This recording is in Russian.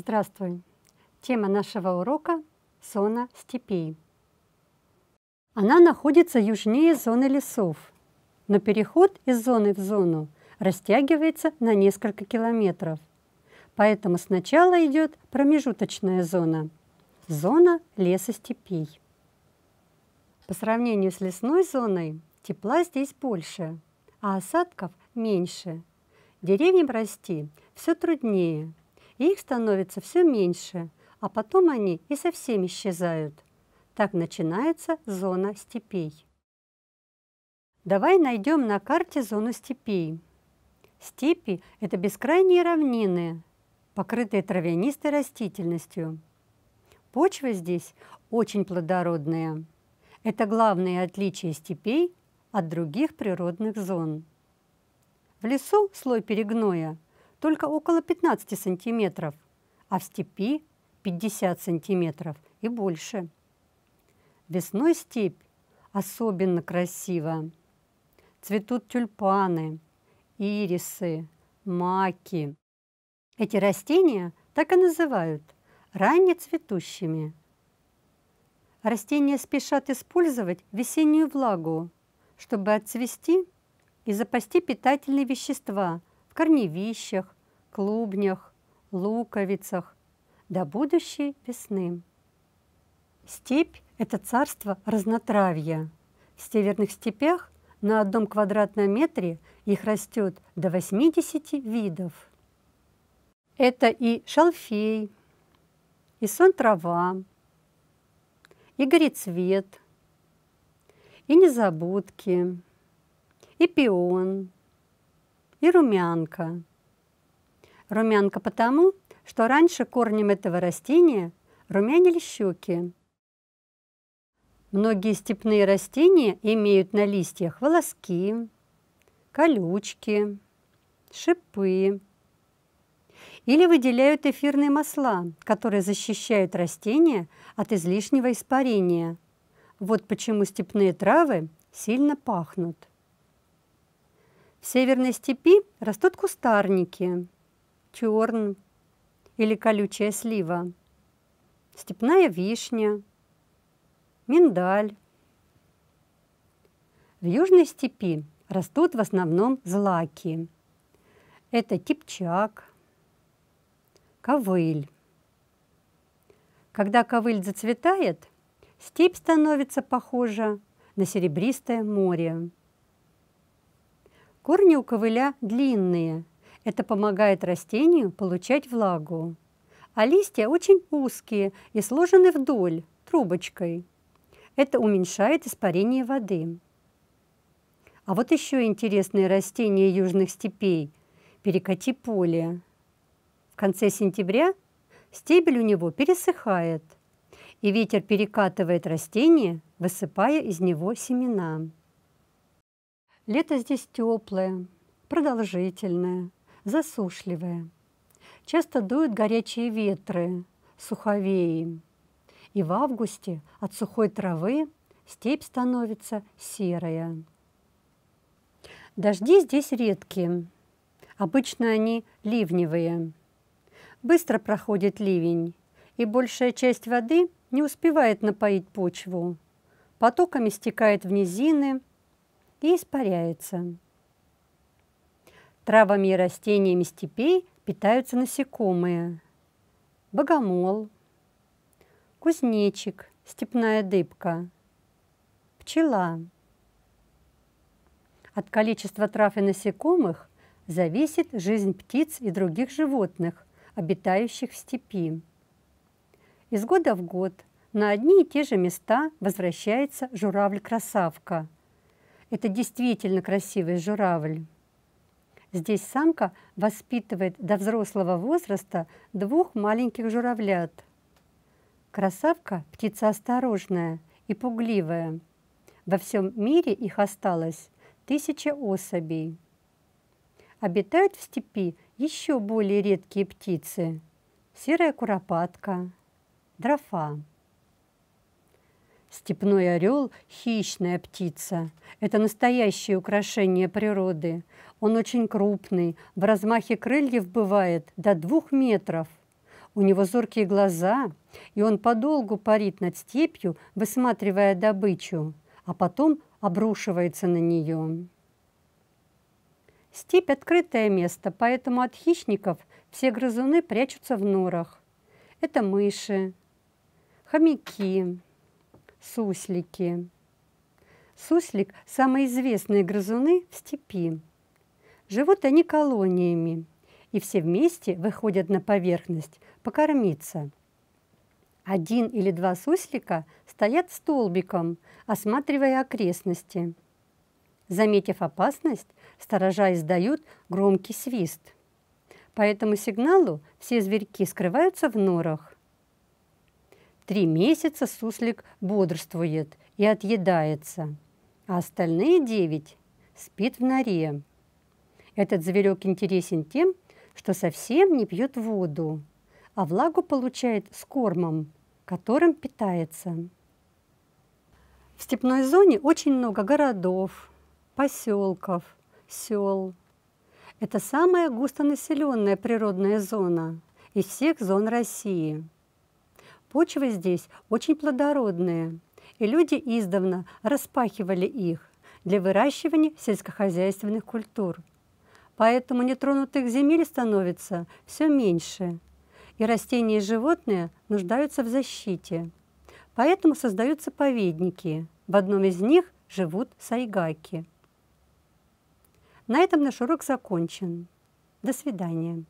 Здравствуй! Тема нашего урока – зона степей. Она находится южнее зоны лесов, но переход из зоны в зону растягивается на несколько километров. Поэтому сначала идет промежуточная зона – зона леса-степей. По сравнению с лесной зоной тепла здесь больше, а осадков меньше. Деревьям расти все труднее – и их становится все меньше, а потом они и совсем исчезают. Так начинается зона степей. Давай найдем на карте зону степей. Степи – это бескрайние равнины, покрытые травянистой растительностью. Почва здесь очень плодородная. Это главное отличие степей от других природных зон. В лесу слой перегноя – только около 15 сантиметров, а в степи 50 сантиметров и больше. Весной степь особенно красива. Цветут тюльпаны, ирисы, маки. Эти растения так и называют – раннецветущими. Растения спешат использовать весеннюю влагу, чтобы отцвести и запасти питательные вещества – в корневищах, клубнях, луковицах до будущей весны. Степь – это царство разнотравья. В северных степях на одном квадратном метре их растет до 80 видов. Это и шалфей, и сон трава, и горецвет, и незабудки, и пион – и румянка. Румянка потому, что раньше корнем этого растения румянили щуки. Многие степные растения имеют на листьях волоски, колючки, шипы или выделяют эфирные масла, которые защищают растения от излишнего испарения. Вот почему степные травы сильно пахнут. В северной степи растут кустарники, черн или колючая слива, степная вишня, миндаль. В южной степи растут в основном злаки. Это типчак, ковыль. Когда ковыль зацветает, степь становится похожа на серебристое море. Корни у ковыля длинные. Это помогает растению получать влагу. А листья очень узкие и сложены вдоль, трубочкой. Это уменьшает испарение воды. А вот еще интересные растения южных степей – перекати-поле. В конце сентября стебель у него пересыхает, и ветер перекатывает растение, высыпая из него семена. Лето здесь теплое, продолжительное, засушливое. Часто дуют горячие ветры, суховеи. И в августе от сухой травы степь становится серая. Дожди здесь редкие. Обычно они ливневые. Быстро проходит ливень, и большая часть воды не успевает напоить почву. Потоками стекает в низины – и испаряется. Травами и растениями степей питаются насекомые. Богомол, кузнечик, степная дыбка, пчела. От количества трав и насекомых зависит жизнь птиц и других животных, обитающих в степи. Из года в год на одни и те же места возвращается журавль-красавка – это действительно красивый журавль. Здесь самка воспитывает до взрослого возраста двух маленьких журавлят. Красавка – птица осторожная и пугливая. Во всем мире их осталось тысяча особей. Обитают в степи еще более редкие птицы – серая куропатка, дрофа. Степной орел – хищная птица. Это настоящее украшение природы. Он очень крупный, в размахе крыльев бывает до двух метров. У него зоркие глаза, и он подолгу парит над степью, высматривая добычу, а потом обрушивается на нее. Степь – открытое место, поэтому от хищников все грызуны прячутся в норах. Это мыши, хомяки, суслики. Суслик – самые известные грызуны в степи. Живут они колониями, и все вместе выходят на поверхность покормиться. Один или два суслика стоят столбиком, осматривая окрестности. Заметив опасность, сторожа издают громкий свист. По этому сигналу все зверьки скрываются в норах – Три месяца суслик бодрствует и отъедается, а остальные девять спит в норе. Этот зверек интересен тем, что совсем не пьет воду, а влагу получает с кормом, которым питается. В степной зоне очень много городов, поселков, сел. Это самая густонаселенная природная зона из всех зон России. Почвы здесь очень плодородные, и люди издавна распахивали их для выращивания сельскохозяйственных культур. Поэтому нетронутых земель становится все меньше, и растения и животные нуждаются в защите. Поэтому создаются поведники. В одном из них живут сайгаки. На этом наш урок закончен. До свидания.